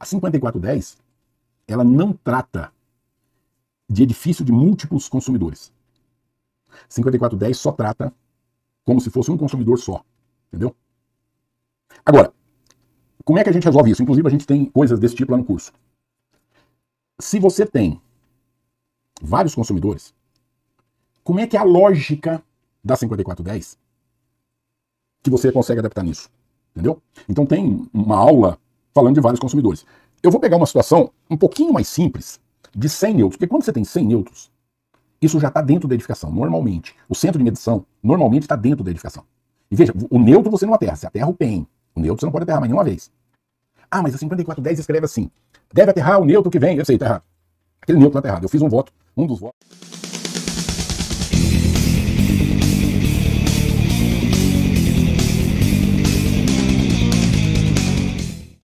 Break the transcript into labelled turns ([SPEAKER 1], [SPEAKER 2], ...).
[SPEAKER 1] A 5410, ela não trata de edifício de múltiplos consumidores. 5410 só trata como se fosse um consumidor só, entendeu? Agora, como é que a gente resolve isso? Inclusive a gente tem coisas desse tipo lá no curso. Se você tem vários consumidores, como é que é a lógica da 5410 que você consegue adaptar nisso? Entendeu? Então tem uma aula falando de vários consumidores. Eu vou pegar uma situação um pouquinho mais simples de 100 neutros, porque quando você tem 100 neutros, isso já está dentro da edificação, normalmente. O centro de medição normalmente está dentro da edificação. E veja, o neutro você não aterra, você aterra o PEN. O neutro você não pode aterrar mais nenhuma vez. Ah, mas a 5410 escreve assim: deve aterrar o neutro que vem. Eu sei, tá errado. Aquele neutro está errado. Eu fiz um voto, um dos votos.